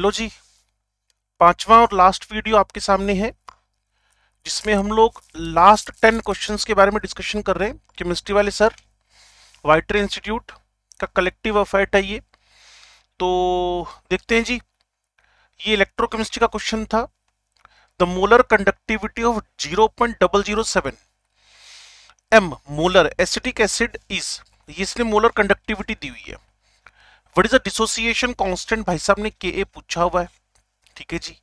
लो जी पांचवा और last video आपके सामने है जिसमें हम लोग लास्ट टेन क्वेश्चंस के बारे में डिस्कशन कर रहे हैं केमिस्ट्री वाले सर वाइटर इंस्टीट्यूट का कलेक्टिव अफेट है ये तो देखते हैं जी ये इलेक्ट्रोकेमिस्ट्री का क्वेश्चन था the molar conductivity of zero zero point double seven M molar acetic acid is इसने मोलर कंडक्टिविटी दी हुई है what is the dissociation constant भाई साहब ने के ए पूछा हुआ है ठीक है जी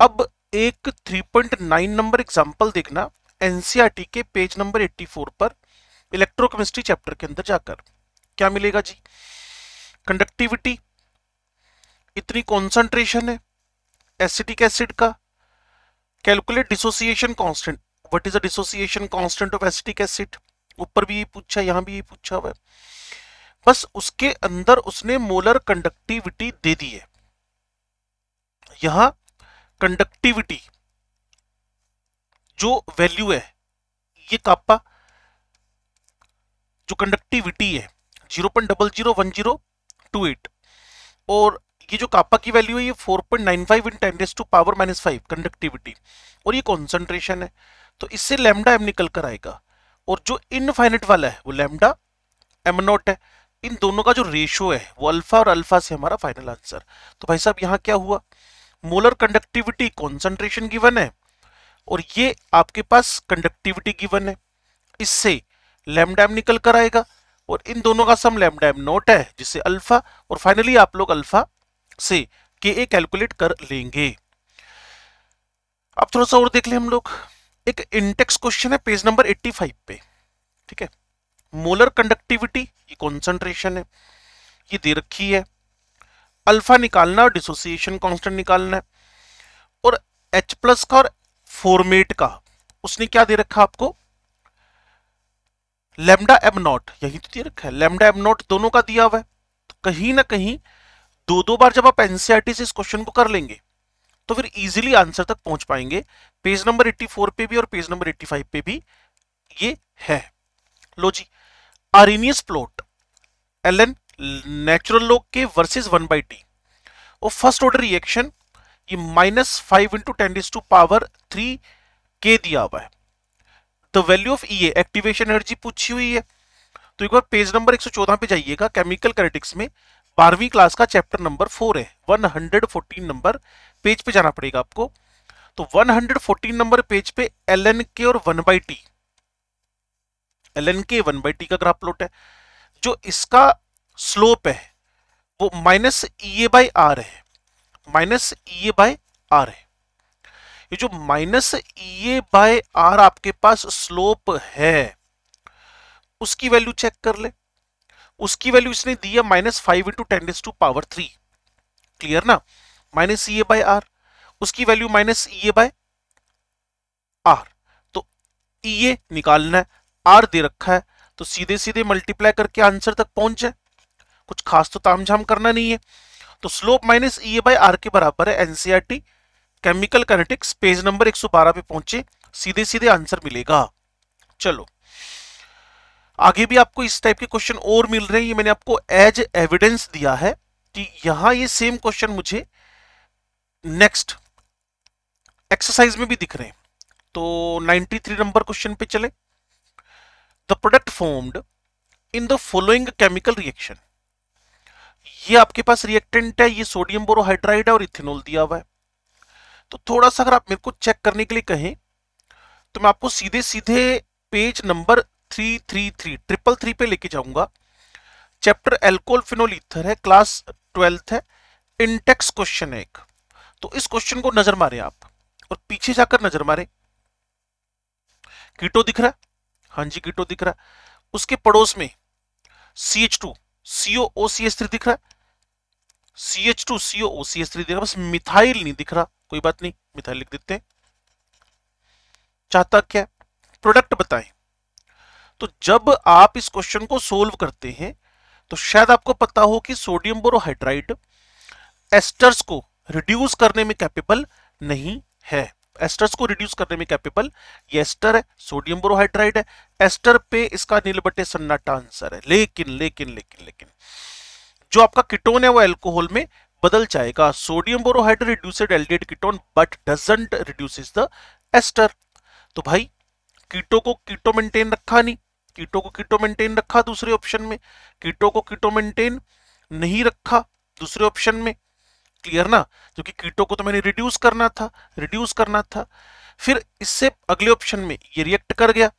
अब एक 3.9 नंबर एग्जांपल देखना एनसीईआरटी e के पेज नंबर 84 पर इलेक्ट्रोकेमिस्ट्री चैप्टर के अंदर जाकर क्या मिलेगा जी कंडक्टिविटी इतनी कॉन्सेंट्रेशन है एसिटिक एसिड का calculate dissociation constant what is the dissociation constant of acetic acid ऊपर भी पूछा यहां भी पूछा हुआ है बस उसके अंदर उसने मोलर कंडक्टिविटी दे दी है यहां कंडक्टिविटी जो वैल्यू है ये कापा जो कंडक्टिविटी है zero point double zero one zero two eight और ये जो कापा की वैल्यू है ये four point nine five in ten two power minus five conductivity और ये कॉन्सेंट्रेशन है तो इससे लेमडा एम निकल कर आएगा और जो इनफाइनिट वाला है वो लेमडा एम नॉट है इन दोनों का जो रेशियो है वो अल्फा और अल्फा से हमारा फाइनल आंसर तो भाई साहब यहाँ क्या हुआ मोलर कंडक्टिविटी कॉन्सेंट्रेशन गिवन है और ये आपके पास कंडक्टिविटी गिवन है इससे लेमडैम निकल कर आएगा और इन दोनों का सम लेमडैम नोट है जिससे अल्फा और फाइनली आप लोग अल्फा से के ए कैलकुलेट कर लेंगे अब थोड़ा सा और देख लें हम लोग एक इंटेक्स क्वेश्चन है पेज नंबर 85 पे ठीक है मोलर कंडक्टिविटी ये कॉन्सेंट्रेशन है ये दे रखी है अल्फा निकालना और डिसोसिएशन कांस्टेंट निकालना है और एच प्लस का और फॉर्मेट का उसने क्या दे रखा आपको लेमडा एब नॉट यही तो दे रखा है लेमडा एब नॉट दोनों का दिया हुआ है तो कहीं ना कहीं दो दो बार जब आप एनसीआरटी e से इस क्वेश्चन को कर लेंगे तो फिर इजीली आंसर तक पहुंच पाएंगे पेज नंबर 84 पे भी और पेज नंबर 85 पे भी ये है लो जी Arrhenius plot LN natural log के वर्सेस 1 बाई टी वो फर्स्ट ऑर्डर रिएक्शन ये minus five into ten is to power three के दिया हुआ है the value of E activation energy पूछी हुई है तो एक बार पेज नंबर 114 पे जाइएगा केमिकल करेटिक्स में बारहवीं क्लास का चैप्टर नंबर फोर है 114 नंबर पेज पे जाना पड़ेगा आपको तो 114 नंबर पेज पे एल के और one by T L N के वन बाई टी का ग्राफ प्लॉट है जो इसका स्लोप है वो minus E A by R है minus E A by R है ये जो minus E A by R आपके पास स्लोप है उसकी वैल्यू चेक कर ले उसकी वैल्यू इसने दी है minus five into ten raise to power three clear ना minus E A by R उसकी value minus E A by R तो ई e ए निकालना है आर दे रखा है तो सीधे सीधे मल्टीप्लाई करके आंसर तक पहुंच जाए कुछ खास तो तामझाम करना नहीं है तो slope minus E A by R के बराबर है NCERT chemical kinetics page number 112 पे पहुंचे सीधे सीधे आंसर मिलेगा चलो आगे भी आपको इस टाइप के क्वेश्चन और मिल रहे हैं ये मैंने आपको एज एविडेंस दिया है कि यहां ये सेम क्वेश्चन मुझे नेक्स्ट एक्सरसाइज में भी दिख रहे हैं तो 93 नंबर क्वेश्चन पे चले the product formed in the following chemical reaction ये आपके पास रिएक्टेंट है ये सोडियम बोरोहाइड्राइड है और इथेनॉल दिया हुआ है तो थोड़ा सा अगर आप मेरे को चेक करने के लिए कहें तो मैं आपको सीधे सीधे page number three three three triple three पे लेके जाऊंगा चैप्टर एल्कोल फिनोल इथर है क्लास ट्वेल्थ है इंटेक्स क्वेश्चन है एक तो इस क्वेश्चन को नजर मारे आप और पीछे जाकर नजर मारे कीटो दिख रहा है हाँ जी कीटो दिख रहा है उसके पड़ोस में C H two CO O C S three दिख रहा है C H two CO O C S three दिख रहा बस मिथाइल नहीं दिख रहा कोई बात नहीं मिथाइल लिख देते हैं चाहता क्या प्रोडक्ट बताएं तो जब आप इस क्वेश्चन को सोल्व करते हैं तो शायद आपको पता हो कि सोडियम बोरोहाइड्राइड एस्टर्स को रिड्यूस करने में कैपेबल नहीं है एस्टर्स को रिड्यूस करने में कैपेबल ये एस्टर है सोडियम बोरोहाइड्राइड है एस्टर पे इसका नीलबट्टे सन्नाटा आंसर है लेकिन लेकिन लेकिन लेकिन जो आपका किटोन है वो एल्कोहल में बदल जाएगा sodium borohydride reduced aldehyde ketone but doesn't reduces the ester तो भाई कीटो को कीटो मेंटेन रखा नहीं कीटो को कीटो मेंटेन रखा दूसरे ऑप्शन में कीटो को कीटो मेंटेन नहीं रखा दूसरे ऑप्शन में क्लियर ना क्योंकि कीटों को तो मैंने रिड्यूस करना था रिड्यूस करना था फिर इससे अगले ऑप्शन में ये रिएक्ट कर गया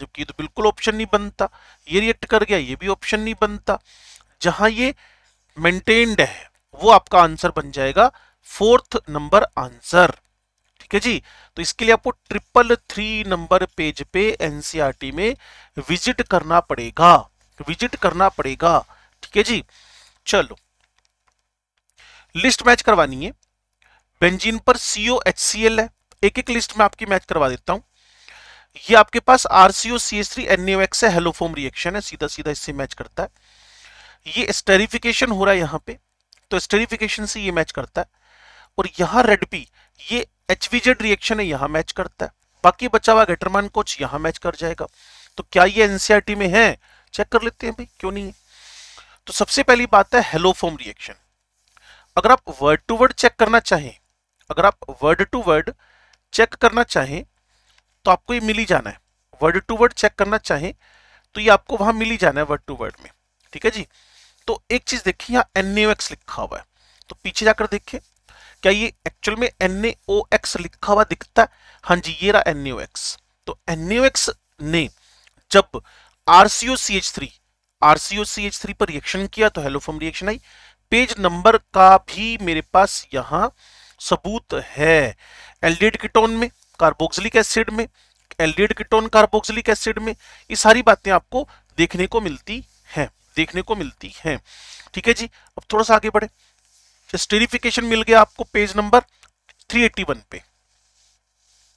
जबकि तो बिल्कुल ऑप्शन नहीं बनता ये रिएक्ट कर गया ये भी ऑप्शन नहीं बनता जहां ये मेंटेन्ड है वो आपका आंसर बन जाएगा फोर्थ नंबर आंसर ठीक है जी तो इसके लिए आपको ट्रिपल थ्री नंबर पेज पे एनसीईआरटी e में विजिट करना पड़ेगा विजिट करना पड़ेगा ठीक है जी चलो लिस्ट मैच करवानी है बेंजीन पर सीओ एच सी एल है एक एक लिस्ट में आपकी मैच करवा देता हूं ये आपके पास RCO C S three N X है हेलोफोम रिएक्शन है सीधा सीधा इससे मैच करता है ये स्टेरिफिकेशन हो रहा है यहाँ पे तो स्टेरिफिकेशन से ये मैच करता है और यहाँ रेड पी ये एच रिएक्शन है यहाँ मैच करता है बाकी बचा हुआ गटरमान कोच यहाँ मैच कर जाएगा तो क्या ये एनसीआरटी e में है चेक कर लेते हैं भाई क्यों नहीं है तो सबसे पहली बात है हेलोफोम रिएक्शन अगर आप वर्ड टू वर्ड चेक करना चाहें अगर आप वर्ड टू वर्ड चेक करना चाहें तो आपको ये मिली जाना है वर्ड टू वर्ड चेक करना चाहें तो ये आपको वहां मिली जाना है वर्ड टू वर्ड में ठीक है जी तो एक चीज देखिए यहाँ एन लिखा हुआ है तो पीछे जाकर देखिए क्या ये एक्चुअल में एन लिखा हुआ दिखता है हाँ जी ये रहा एन तो एन ने जब R C O C H three R C O C H three पर रिएक्शन किया तो हेलोफॉर्म रिएक्शन आई पेज नंबर का भी मेरे पास यहाँ सबूत है एल्डिड कीटोन में कार्बोक्सिलिक एसिड में एल्डिड कीटोन कार्बोक्सिलिक एसिड में ये सारी बातें आपको देखने को मिलती हैं देखने को मिलती हैं ठीक है जी अब थोड़ा सा आगे बढ़े स्टेरिफिकेशन मिल गया आपको पेज नंबर 381 पे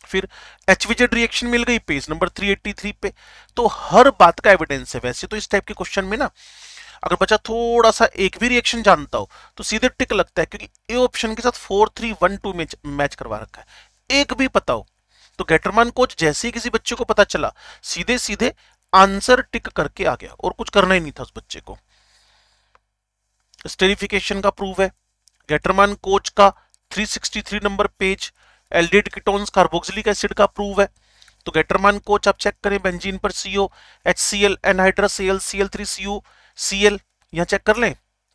फिर एचवीजेड रिएक्शन मिल गई पेज नंबर 383 पे तो हर बात का एविडेंस है वैसे तो इस टाइप के क्वेश्चन में ना अगर बच्चा थोड़ा सा एक भी रिएक्शन जानता हो तो सीधे टिक लगता है क्योंकि ए ऑप्शन के साथ फोर थ्री वन टू में मैच करवा रखा है एक भी पता हो तो गैटरमान कोच जैसे ही किसी बच्चे को पता चला सीधे सीधे आंसर टिक करके आ गया और कुछ करना ही नहीं था उस बच्चे को स्टेरिफिकेशन का प्रूफ है गैटरमान कोच का 363 number page aldehyde ketones carboxylic acid का प्रूफ है तो गैटरमान कोच आप चेक करें बेंजीन पर CO H C L anhydrous C L C L three C U C L यहाँ चेक कर लें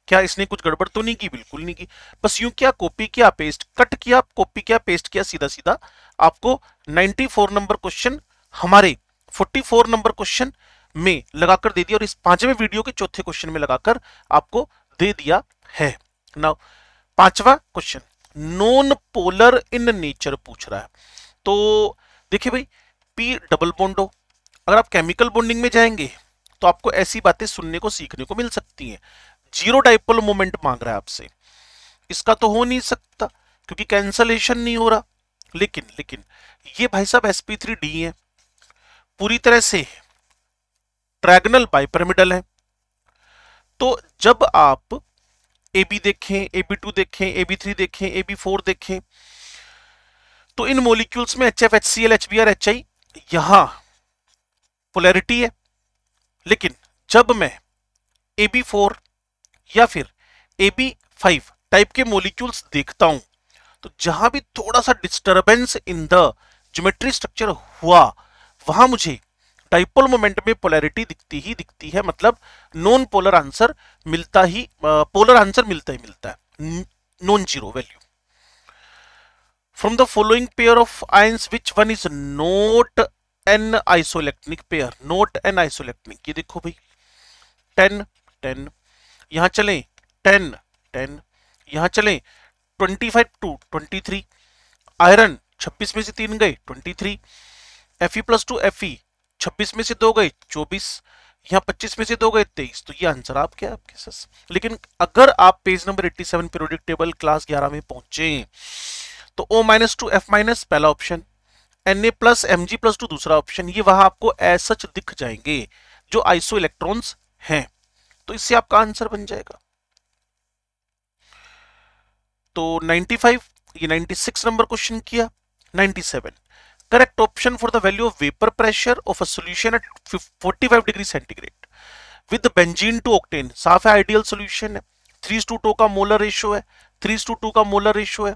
क्या इसने कुछ गड़बड़ तो नहीं की बिल्कुल नहीं की बस यूं क्या कॉपी किया पेस्ट कट किया कॉपी किया पेस्ट किया सीधा सीधा आपको 94 नंबर क्वेश्चन हमारे 44 नंबर क्वेश्चन में लगाकर दे दिया और इस पांचवें वीडियो के चौथे क्वेश्चन में लगाकर आपको दे दिया है नाउ पांचवा question non polar in nature पूछ रहा है तो देखिए भाई पी डबल बोंडो अगर आप केमिकल बॉन्डिंग में जाएंगे तो आपको ऐसी बातें सुनने को सीखने को मिल सकती हैं जीरो डाइपोल मोमेंट मांग रहा है आपसे इसका तो हो नहीं सकता क्योंकि कैंसलेशन नहीं हो रहा लेकिन लेकिन ये भाई साहब एस थ्री डी है पूरी तरह से ट्रैगनल बाइपरमिडल है तो जब आप ए बी देखें ए बी टू देखें ए बी थ्री देखें ए बी फोर देखें तो इन मोलिक्यूल्स में H F H C L H B R H I यहां पोलैरिटी है लेकिन जब मैं ए बी फोर या फिर ए बी फाइव टाइप के मोलिक्यूल्स देखता हूं तो जहां भी थोड़ा सा disturbance in the geometry structure हुआ वहां मुझे डाइपोल मोमेंट में पोलैरिटी दिखती ही दिखती है मतलब नॉन पोलर आंसर मिलता ही पोलर आंसर मिलता ही मिलता है non zero value from the following pair of ions which one is not an isoelectronic pair not an isoelectronic ये देखो भाई टेन टेन यहां चले टेन टेन यहां चले twenty five two twenty three iron छब्बीस में से तीन गए twenty three F E plus two F E छब्बीस में से दो गए चौबीस यहाँ पच्चीस में से दो गए तेईस तो ये आंसर आप क्या आपके सर लेकिन अगर आप page number seven periodic table class ग्यारह में पहुंचे तो O minus two F minus पहला option N A plus M G plus two दूसरा ऑप्शन ये वहां आपको एज दिख जाएंगे जो आइसो इलेक्ट्रॉन है तो इससे आपका आंसर बन जाएगा तो 95 ये 96 नंबर क्वेश्चन किया 97 correct option for the value of vapour pressure of a solution at 45 degree centigrade with benzene to octane साफ है आइडियल सॉल्यूशन है थ्री टू टू का मोलर रेशियो है थ्री टू टू का मोलर रेशियो है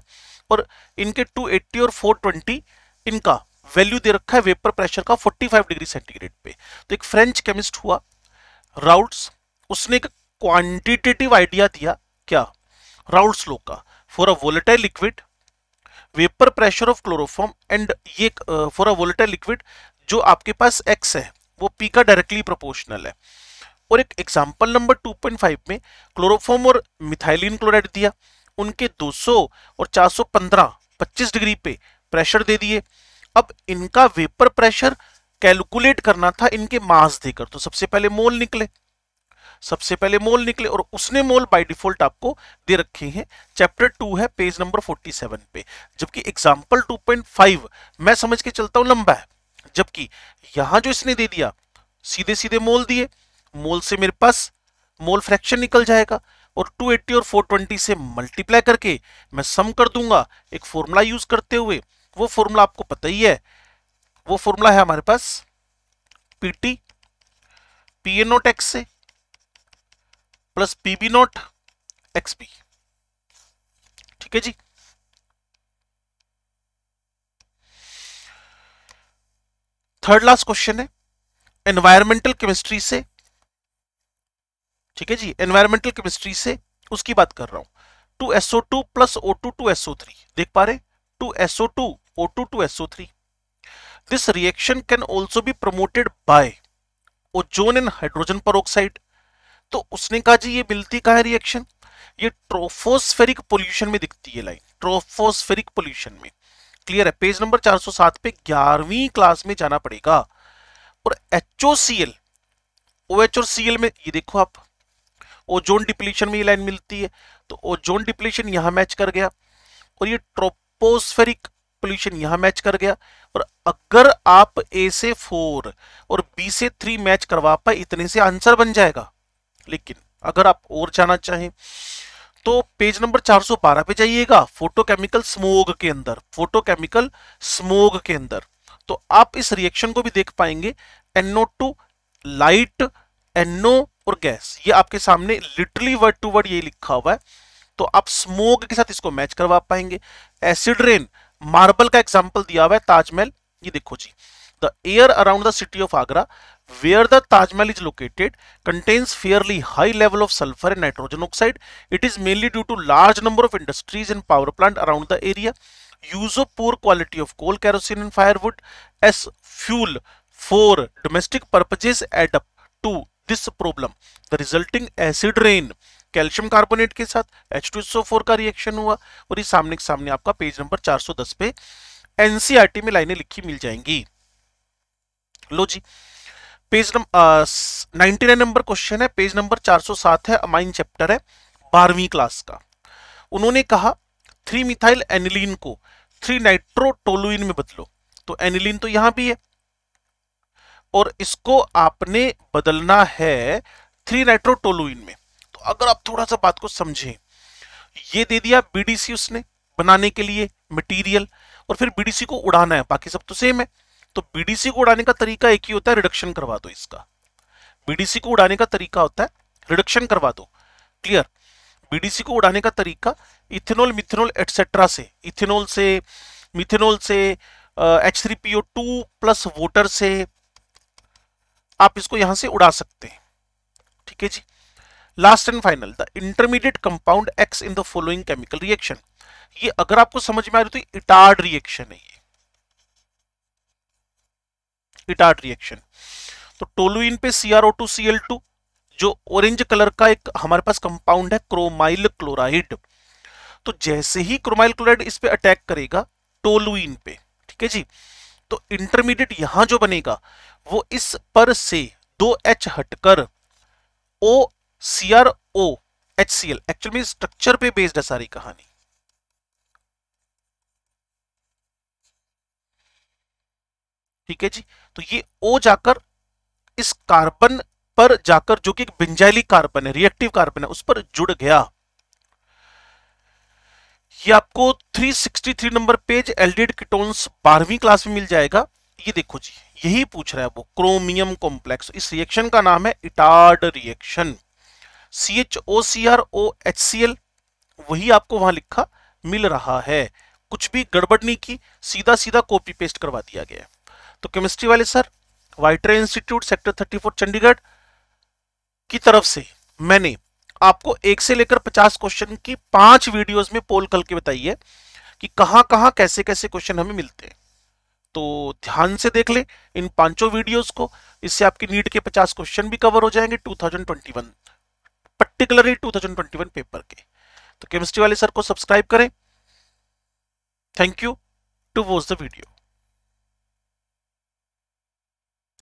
और इनके 280 और 420 इनका वैल्यू दे रखा है वेपर प्रेशर का 45 डिग्री सेंटीग्रेड पे तो एक फ्रेंच केमिस्ट हुआ राउल्स उसने एक क्वांटिटेटिव आइडिया दिया क्या राउल्स लो का for a volatile liquid vapour pressure of chloroform and ये फॉर अ वोलेटाइल लिक्विड जो आपके पास एक्स है वो पी का डायरेक्टली प्रोपोर्शनल है और एक एग्जाम्पल नंबर 2.5 में क्लोरोफॉर्म और मिथाइलिन क्लोराइड दिया उनके 200 और 415 25 डिग्री पे प्रेशर दे दिए अब इनका वेपर प्रेशर कैलकुलेट करना था इनके मास देकर तो सबसे पहले मोल निकले सबसे पहले मोल निकले और उसने मोल बाय डिफॉल्ट आपको दे रखे हैं चैप्टर टू है पेज नंबर 47 पे जबकि एग्जांपल 2.5 मैं समझ के चलता हूं लंबा है जबकि यहां जो इसने दे दिया सीधे सीधे मोल दिए मोल से मेरे पास मोल फ्रैक्शन निकल जाएगा और 280 और 420 से मल्टीप्लाई करके मैं सम कर दूंगा एक फॉर्मूला यूज करते हुए वो फॉर्मूला आपको पता ही है वो फॉर्मूला है हमारे पास P T P A nought X से plus P B nought X B ठीक है जी थर्ड लास्ट क्वेश्चन है एनवायरमेंटल केमिस्ट्री से ठीक है जी एनवायरमेंटल केमिस्ट्री से उसकी बात कर रहा हूं two SO two plus O two two SO three देख पा रहे two SO two O2 to SO3. This reaction can also be promoted by ozone and hydrogen peroxide. तो उसने कहा जी ये मिलती कहा है रिएक्शन ये ट्रोफोस्फेरिक पोल्यूशन में दिखती है लाइन ट्रोफोस्फेरिक पोल्यूशन में क्लियर है पेज नंबर 407 पे ग्यारहवीं क्लास में जाना पड़ेगा और H O C L O H और सी एल में ये देखो आप ओजोन डिप्लीशन में ये लाइन मिलती है तो ओजोन डिप्लीशन यहां मैच कर गया और ये ट्रोपोस्फेरिक पोल्यूशन यहां मैच कर गया और अगर आप ए से फोर और बी से थ्री मैच करवा पाए इतने से आंसर बन जाएगा लेकिन अगर आप और जाना चाहें तो पेज नंबर 412 पे जाइएगा फोटोकेमिकल स्मोग के अंदर फोटोकेमिकल स्मोग के अंदर तो आप इस रिएक्शन को भी देख पाएंगे एनओ टू लाइट एनओ और गैस ये आपके सामने लिटरली वर्ड टू वर्ड ये लिखा हुआ है तो आप स्मोग के साथ इसको मैच करवा पाएंगे एसिड रेन मार्बल का एग्जाम्पल दिया हुआ है ताजमहल ये देखो जी the air around the city of Agra where the Taj Mahal is located contains fairly high level of sulphur and nitrogen oxide it is mainly due to large number of industries and power plant around the area use of poor quality of coal kerosene and firewood as fuel for domestic purposes add up to this problem the resulting acid rain calcium carbonate के साथ four का reaction हुआ और ये सामने के सामने आपका पेज नंबर 410 पे एनसीईआरटी e में लाइनें लिखी मिल जाएंगी लो जी page number ninety nine number question है पेज नंबर 407 है अमाइन चैप्टर है बारहवीं क्लास का उन्होंने कहा थ्री मिथाइल एनिलीन को थ्री नाइट्रोटोलुइन में बदलो तो एनिलीन तो यहां भी है और इसको आपने बदलना है थ्री नाइट्रोटोलुइन में अगर आप थोड़ा सा बात को समझें ये दे दिया बीडीसी उसने बनाने के लिए मटेरियल और फिर बीडीसी को उड़ाना है बाकी सब तो सेम है तो बीडीसी को उड़ाने का तरीका एक ही होता है रिडक्शन करवा दो इसका बीडीसी को उड़ाने का तरीका होता है रिडक्शन करवा दो क्लियर बीडीसी को उड़ाने का तरीका इथेनॉल मिथेनॉल एटसेट्रा से इथेनॉल से मिथेनॉल से H three P O two plus water से आप इसको यहां से उड़ा सकते हैं ठीक है जी last and final the intermediate compound X in the following chemical reaction ये अगर आपको समझ में आ रही तो इटार्ड रिएक्शन है ये इटार्ड रिएक्शन तो टोलुइन पे सीआरओ टू CrO2Cl2 जो ऑरेंज कलर का एक हमारे पास कंपाउंड है क्रोमाइल क्लोराइड तो जैसे ही क्रोमाइल क्लोराइड इस पे अटैक करेगा टोलुइन पे ठीक है जी तो इंटरमीडिएट यहां जो बनेगा वो इस पर से दो एच हटकर O CRO H C L actual में स्ट्रक्चर पे बेस्ड है सारी कहानी ठीक है जी तो ये ओ जाकर इस कार्बन पर जाकर जो कि एक बिंजाइली कार्बन है रिएक्टिव कार्बन है उस पर जुड़ गया ये आपको 363 नंबर पेज एल्डिड कीटोन्स बारहवीं क्लास में मिल जाएगा ये देखो जी यही पूछ रहा है वो क्रोमियम कॉम्प्लेक्स इस रिएक्शन का नाम है Etard reaction C H O C R O H C L वही आपको वहां लिखा मिल रहा है कुछ भी गड़बड़ नहीं की सीधा सीधा कॉपी पेस्ट करवा दिया गया तो केमिस्ट्री वाले सर वाइट्रे इंस्टीट्यूट सेक्टर 34 चंडीगढ़ की तरफ से मैंने आपको एक से लेकर पचास क्वेश्चन की पांच वीडियोस में पोल करके है कि कहां कहां कैसे कैसे क्वेश्चन हमें मिलते हैं तो ध्यान से देख ले इन पांचों वीडियोस को इससे आपकी नीट के 50 क्वेश्चन भी कवर हो जाएंगे 2021 पर्टिकुलरली 2021 पेपर के तो केमिस्ट्री वाले सर को सब्सक्राइब करें thank you to watch the video